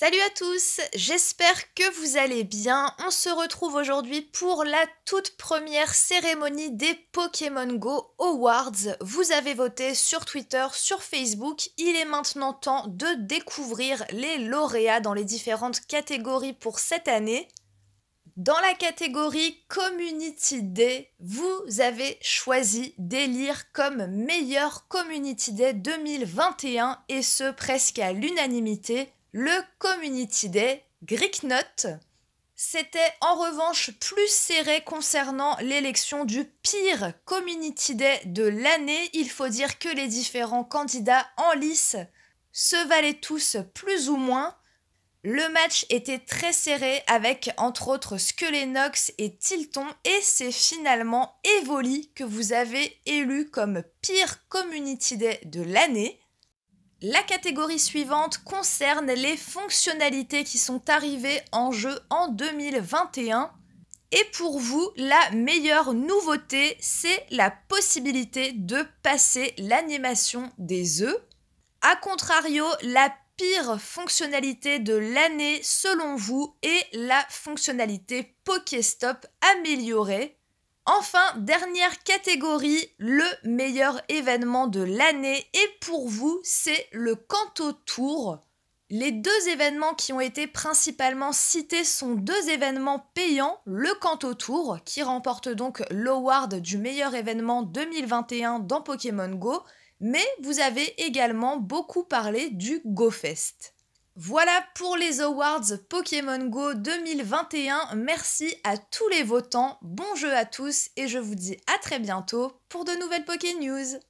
Salut à tous, j'espère que vous allez bien. On se retrouve aujourd'hui pour la toute première cérémonie des Pokémon Go Awards. Vous avez voté sur Twitter, sur Facebook. Il est maintenant temps de découvrir les lauréats dans les différentes catégories pour cette année. Dans la catégorie Community Day, vous avez choisi d'élire comme meilleur Community Day 2021 et ce presque à l'unanimité. Le Community Day Greek Note, c'était en revanche plus serré concernant l'élection du pire Community Day de l'année. Il faut dire que les différents candidats en lice se valaient tous plus ou moins. Le match était très serré avec entre autres Skelenox et Tilton et c'est finalement Evoli que vous avez élu comme pire Community Day de l'année. La catégorie suivante concerne les fonctionnalités qui sont arrivées en jeu en 2021. Et pour vous, la meilleure nouveauté, c'est la possibilité de passer l'animation des œufs. A contrario, la pire fonctionnalité de l'année selon vous est la fonctionnalité Pokéstop améliorée. Enfin, dernière catégorie, le meilleur événement de l'année. Et pour vous, c'est le Canto Tour. Les deux événements qui ont été principalement cités sont deux événements payants, le Canto Tour, qui remporte donc l'award du meilleur événement 2021 dans Pokémon Go, mais vous avez également beaucoup parlé du GoFest. Voilà pour les Awards Pokémon Go 2021. Merci à tous les votants, bon jeu à tous et je vous dis à très bientôt pour de nouvelles Poké News.